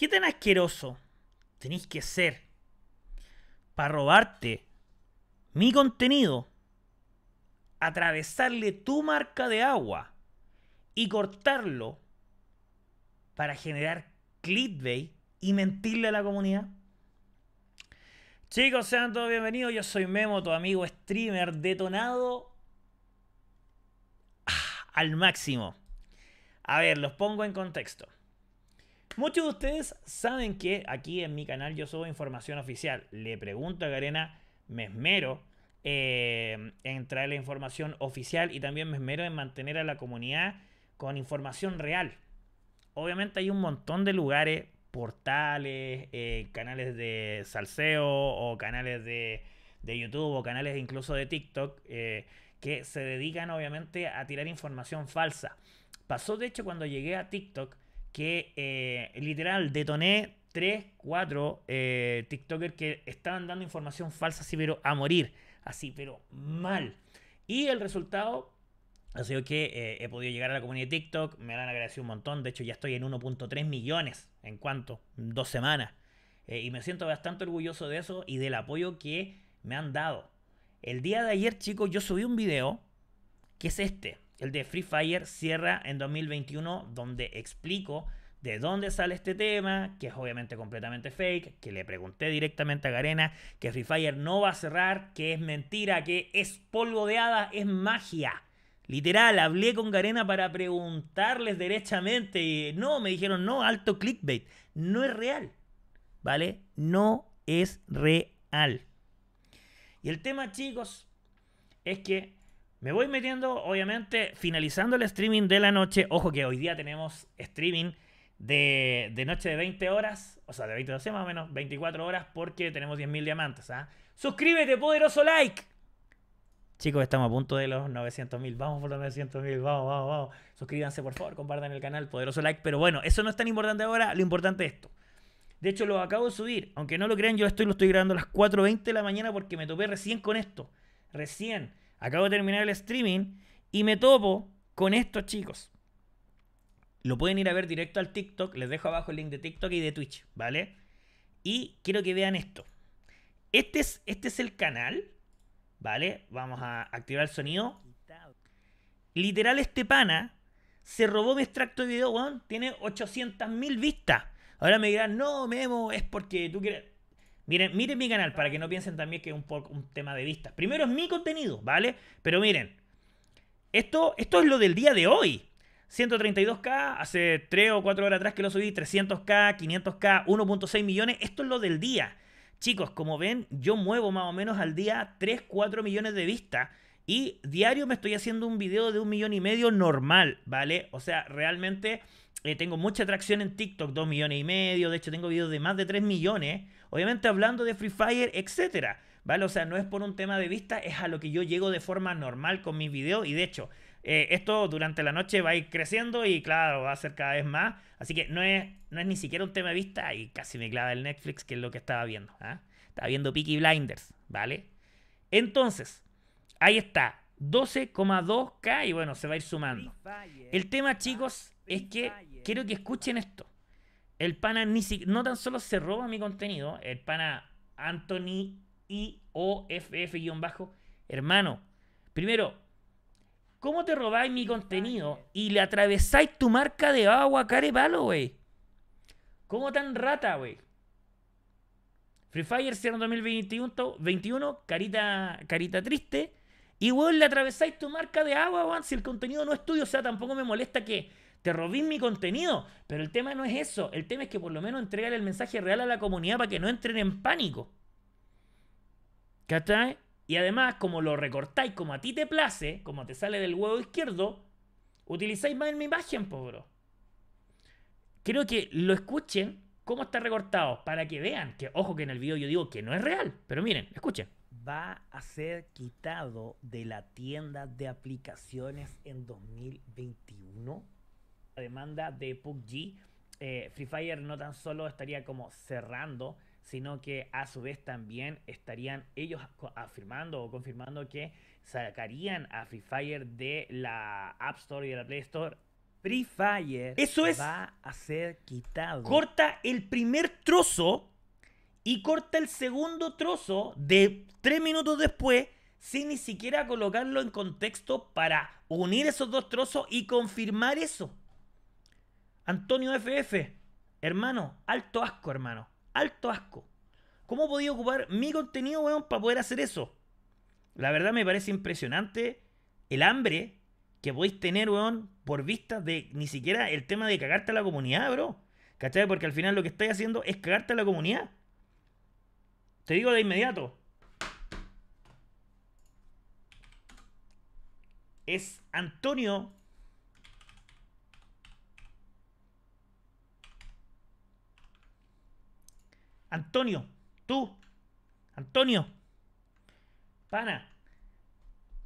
¿Qué tan asqueroso tenéis que ser para robarte mi contenido, atravesarle tu marca de agua y cortarlo para generar clickbait y mentirle a la comunidad? Chicos, sean todos bienvenidos. Yo soy Memo, tu amigo streamer detonado ah, al máximo. A ver, los pongo en contexto. Muchos de ustedes saben que aquí en mi canal yo subo información oficial. Le pregunto a Garena, me esmero eh, en traer la información oficial y también me esmero en mantener a la comunidad con información real. Obviamente hay un montón de lugares, portales, eh, canales de salseo o canales de, YouTube o canales incluso de TikTok eh, que se dedican obviamente a tirar información falsa. Pasó de hecho cuando llegué a TikTok que eh, literal detoné 3, 4 eh, TikTokers que estaban dando información falsa, así, pero a morir, así, pero mal. Y el resultado ha sido que eh, he podido llegar a la comunidad de TikTok, me han agradecido un montón, de hecho ya estoy en 1.3 millones, ¿en cuanto Dos semanas. y me siento bastante orgulloso de eso y del apoyo que me han dado. El día de ayer, chicos, yo subí un video que es este el de Free Fire cierra en 2021 donde explico de dónde sale este tema, que es obviamente completamente fake, que le pregunté directamente a Garena que Free Fire no va a cerrar, que es mentira, que es polvo de hadas, es magia. Literal, hablé con Garena para preguntarles derechamente y no, me dijeron no, alto clickbait. No es real, ¿vale? No es real. Y el tema, chicos, es que me voy metiendo, obviamente, finalizando el streaming de la noche. Ojo que hoy día tenemos streaming de, noche de 20 horas, o sea, de 20 horas más o menos, 24 horas, porque tenemos 10.000 diamantes. ¿ah? Suscríbete, poderoso like. Chicos, estamos a punto de los 900.000. Vamos por los 900.000. Vamos, vamos, vamos. Suscríbanse, por favor. Compartan el canal. Poderoso like. Pero bueno, eso no es tan importante ahora. Lo importante es esto. De hecho, lo acabo de subir. Aunque no lo crean, yo estoy, lo estoy grabando a las 4.20 de la mañana porque me topé recién con esto. Recién. Acabo de terminar el streaming y me topo con estos chicos. Lo pueden ir a ver directo al TikTok. Les dejo abajo el link de TikTok y de Twitch, ¿vale? Y quiero que vean esto. Este es, este es el canal, ¿vale? Vamos a activar el sonido. Literal, este pana se robó mi extracto de video, weón. Tiene 800.000 vistas. Ahora me dirán, no, Memo, es porque tú quieres... Miren, miren mi canal para que no piensen también que es un, un tema de vistas. Primero es mi contenido, ¿vale? Pero miren, esto, esto es lo del día de hoy. 132K, hace 3 o 4 horas atrás que lo subí, 300K, 500K, 1.6 millones, esto es lo del día. Chicos, como ven, yo muevo más o menos al día 3, 4 millones de vistas y diario me estoy haciendo un video de un millón y medio normal, ¿vale? O sea, realmente eh, tengo mucha atracción en TikTok, 2 millones y medio, de hecho tengo videos de más de 3 millones, obviamente hablando de Free Fire, etc ¿vale? O sea, no es por un tema de vista, es a lo que yo llego de forma normal con mis videos y de hecho, eh, esto durante la noche va a ir creciendo y claro, va a ser cada vez más, así que no es, no es ni siquiera un tema de vista y casi me clava el Netflix, que es lo que estaba viendo, ¿ah? estaba viendo Peaky Blinders, ¿vale? Entonces, ahí está, 12,2K y bueno, se va a ir sumando. El tema, ah, chicos, es que quiero que escuchen esto. El pana ni no tan solo se roba mi contenido, el pana Anthony Guión bajo Hermano, primero, ¿cómo te robáis mi contenido y le atravesáis tu marca de agua, carepalo, güey? ¿Cómo tan rata, güey? Free Fire cierra 2021, 21, carita, carita triste. Y, weón, le atravesáis tu marca de agua, weón. Si el contenido no es tuyo, o sea, tampoco me molesta que te robé mi contenido. Pero el tema no es eso. El tema es que por lo menos entregar el mensaje real a la comunidad para que no entren en pánico. ¿Cachai? Y además, como lo recortáis como a ti te place, como te sale del huevo izquierdo, utilizáis más en mi imagen, pobre. Creo que lo escuchen cómo está recortado para que vean que, ojo, que en el video yo digo que no es real. Pero miren, escuchen. Va a ser quitado de la tienda de aplicaciones en 2021 demanda de PUBG, eh, Free Fire no tan solo estaría como cerrando, sino que a su vez también estarían ellos afirmando o confirmando que sacarían a Free Fire de la App Store y de la Play Store. Free Fire Eso es, va a ser quitado. Corta el primer trozo y corta el segundo trozo de tres minutos después sin ni siquiera colocarlo en contexto para unir esos dos trozos y confirmar eso. Antonio FF, hermano, alto asco, hermano, alto asco. ¿Cómo podía ocupar mi contenido, weón, para poder hacer eso? La verdad me parece impresionante el hambre que podéis tener, weón, por vista de ni siquiera el tema de cagarte a la comunidad, bro. ¿Cachai? Porque al final lo que estáis haciendo es cagarte a la comunidad. Te digo de inmediato. Es Antonio Antonio, tú, Antonio, pana,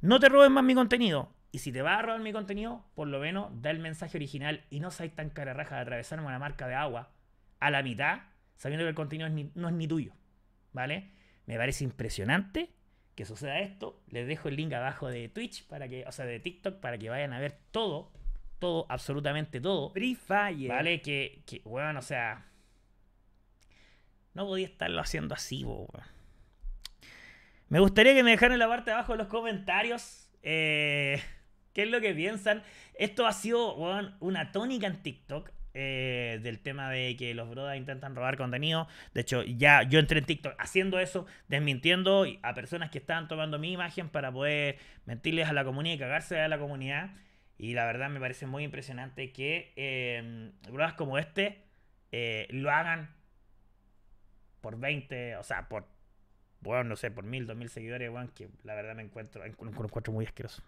no te robes más mi contenido. Y si te vas a robar mi contenido, por lo menos da el mensaje original y no seas tan cara de atravesarme una marca de agua a la mitad, sabiendo que el contenido no es ni tuyo. ¿Vale? Me parece impresionante que suceda esto. Les dejo el link abajo de Twitch, para que, o sea, de TikTok, para que vayan a ver todo, todo, absolutamente todo. Free ¿Vale? Que, que bueno, o sea, no podía estarlo haciendo así, weón. Me gustaría que me dejaran en la parte de abajo de los comentarios. Eh, ¿Qué es lo que piensan? Esto ha sido weón, una tónica en TikTok. Eh, del tema de que los brodas intentan robar contenido. De hecho, ya yo entré en TikTok haciendo eso, desmintiendo a personas que estaban tomando mi imagen para poder mentirles a la comunidad y cagarse a la comunidad. Y la verdad me parece muy impresionante que eh, brodas como este eh, lo hagan por 20, o sea, por, bueno, no sé, por mil, dos mil seguidores, weón, que la verdad me encuentro, me encuentro muy asqueroso.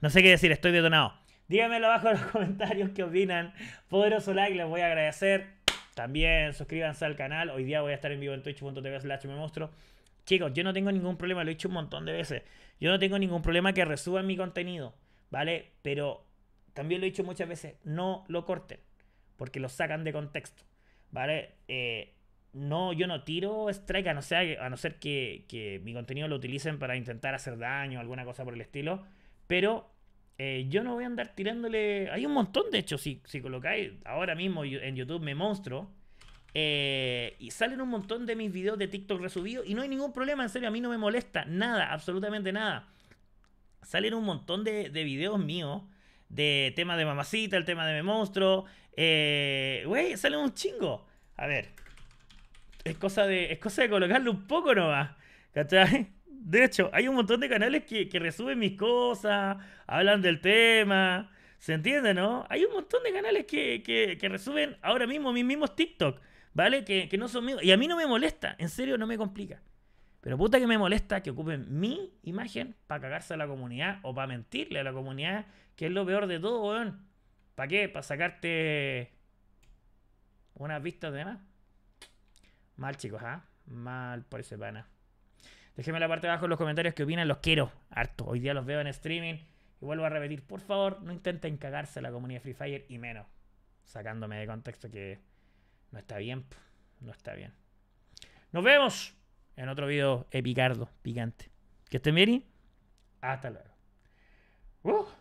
No sé qué decir, estoy detonado. Díganmelo abajo en los comentarios qué opinan. Poderoso like, les voy a agradecer. También suscríbanse al canal. Hoy día voy a estar en vivo en twitch.tv slash me mostro. Chicos, yo no tengo ningún problema, lo he dicho un montón de veces. Yo no tengo ningún problema que resuban mi contenido, ¿vale? Pero también lo he dicho muchas veces, no lo corten, porque lo sacan de contexto, ¿vale? Eh, no, yo no tiro strike a no ser, a no ser que, mi contenido lo utilicen para intentar hacer daño o alguna cosa por el estilo. Pero eh, yo no voy a andar tirándole. Hay un montón, de hecho, si, si colocáis ahora mismo en YouTube me monstruo. Eh, y salen un montón de mis videos de TikTok resubidos y no hay ningún problema, en serio, a mí no me molesta nada, absolutamente nada. Salen un montón de, de videos míos de tema de mamacita, el tema de me monstruo. Eh, güey, salen un chingo. A ver, es cosa de, es cosa de colocarlo un poco nomás. ¿Cachai? De hecho, hay un montón de canales que, que mis cosas, hablan del tema. ¿Se entiende, no? Hay un montón de canales que, que, ahora mismo mis mismos TikTok, ¿vale? Que, que no son míos. Y a mí no me molesta, en serio, no me complica. Pero puta que me molesta que ocupen mi imagen para cagarse a la comunidad o para mentirle a la comunidad, que es lo peor de todo, weón. ¿Para qué? ¿Para sacarte unas vistas de más? Mal, chicos, ¿ah? Mal por ese pana. Déjenme la parte de abajo en los comentarios que opinan, los quiero. Harto. Hoy día los veo en streaming. Y vuelvo a repetir, por favor, no intenten cagarse a la comunidad Free Fire y menos. Sacándome de contexto que no está bien. No está bien. Nos vemos en otro video epicardo, picante. Que estén bien hasta luego. Uh.